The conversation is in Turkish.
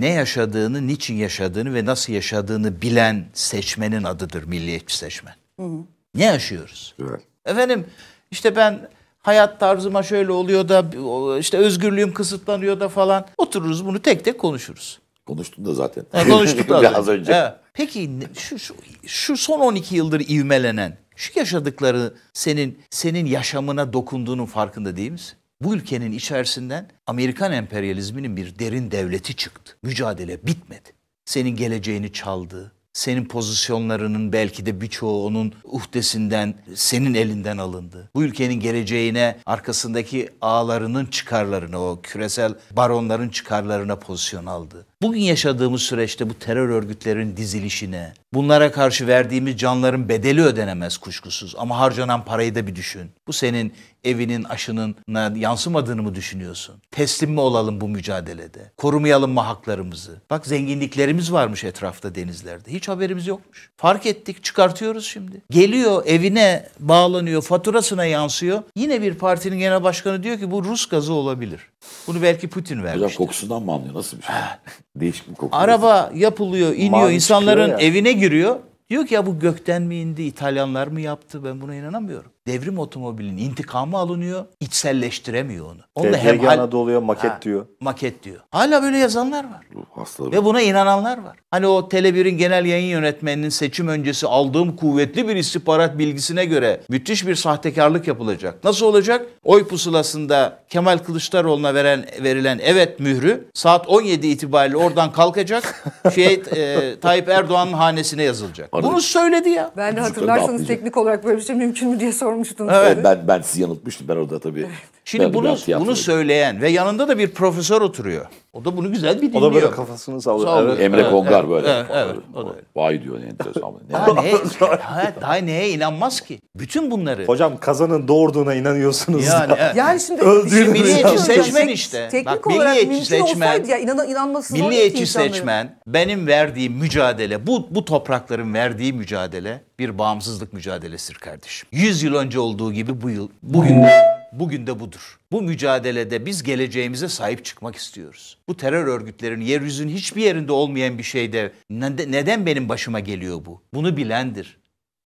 ne yaşadığını, niçin yaşadığını ve nasıl yaşadığını bilen seçmenin adıdır milliyetçi seçmen. Hı hı. Ne yaşıyoruz? Evet. Efendim işte ben hayat tarzıma şöyle oluyor da işte özgürlüğüm kısıtlanıyor da falan. Otururuz bunu tek tek konuşuruz. Konuştun da zaten. Ha, konuştuk da az önce. Evet. Peki şu, şu, şu son 12 yıldır ivmelenen şu yaşadıkları senin senin yaşamına dokunduğunun farkında değil misin? Bu ülkenin içerisinden Amerikan emperyalizminin bir derin devleti çıktı. Mücadele bitmedi. Senin geleceğini çaldı, senin pozisyonlarının belki de birçoğu onun uhdesinden, senin elinden alındı. Bu ülkenin geleceğine, arkasındaki ağlarının çıkarlarına, o küresel baronların çıkarlarına pozisyon aldı. Bugün yaşadığımız süreçte bu terör örgütlerin dizilişine, bunlara karşı verdiğimiz canların bedeli ödenemez kuşkusuz. Ama harcanan parayı da bir düşün. Bu senin evinin aşının yansımadığını mı düşünüyorsun? Teslim mi olalım bu mücadelede? Korumayalım mı haklarımızı? Bak zenginliklerimiz varmış etrafta denizlerde. Hiç hiç haberimiz yokmuş. Fark ettik çıkartıyoruz şimdi. Geliyor evine bağlanıyor faturasına yansıyor. Yine bir partinin genel başkanı diyor ki bu Rus gazı olabilir. Bunu belki Putin vermiş Hocam kokusundan mı anlıyor? Nasıl bir şey? Değişik bir koku. Araba yapılıyor, iniyor, Mavi insanların evine giriyor. Diyor ki ya bu gökten mi indi, İtalyanlar mı yaptı ben buna inanamıyorum devrim otomobilinin intikamı alınıyor. içselleştiremiyor onu. Onu da hem Anadolu'ya maket ha, diyor. Maket diyor. Hala böyle yazanlar var. Hastalık. Ve buna inananlar var. Hani o tele genel yayın yönetmeninin seçim öncesi aldığım kuvvetli bir istihbarat bilgisine göre müthiş bir sahtekarlık yapılacak. Nasıl olacak? Oy pusulasında Kemal Kılıçdaroğlu'na veren verilen evet mührü saat 17 itibariyle oradan kalkacak. şey e, Tayyip Erdoğan'ın hanesine yazılacak. Bunu söyledi ya. Ben de hatırlarsanız teknik olarak böyle bir şey mümkün mü diye sormuştum sormuştunuz. Evet. Öyle. Ben ben sizi yanıltmıştım ben orada tabii. Şimdi ben bunu bunu söyleyen ve yanında da bir profesör oturuyor. O da bunu güzel bir dinliyor. O da böyle kafasını sallıyor. Evet. Emre evet, Kongar evet, böyle. Evet, evet, o da Vay diyor ne enteresan. daha, ne, daha, neye inanmaz ki? Bütün bunları. Hocam kazanın doğurduğuna inanıyorsunuz. Yani, ya. yani, yani şimdi öldüğünü milliyetçi seçmen işte. Teknik Bak, olarak milliyetçi seçmen, olsaydı ya inan, inanmasız Milliyetçi seçmen benim verdiğim mücadele bu, bu toprakların verdiği mücadele bir bağımsızlık mücadelesidir kardeşim. Yüz yıl önce olduğu gibi bu yıl bugün de bugün de budur. Bu mücadelede biz geleceğimize sahip çıkmak istiyoruz. Bu terör örgütlerinin yeryüzünün hiçbir yerinde olmayan bir şeyde neden benim başıma geliyor bu? Bunu bilendir.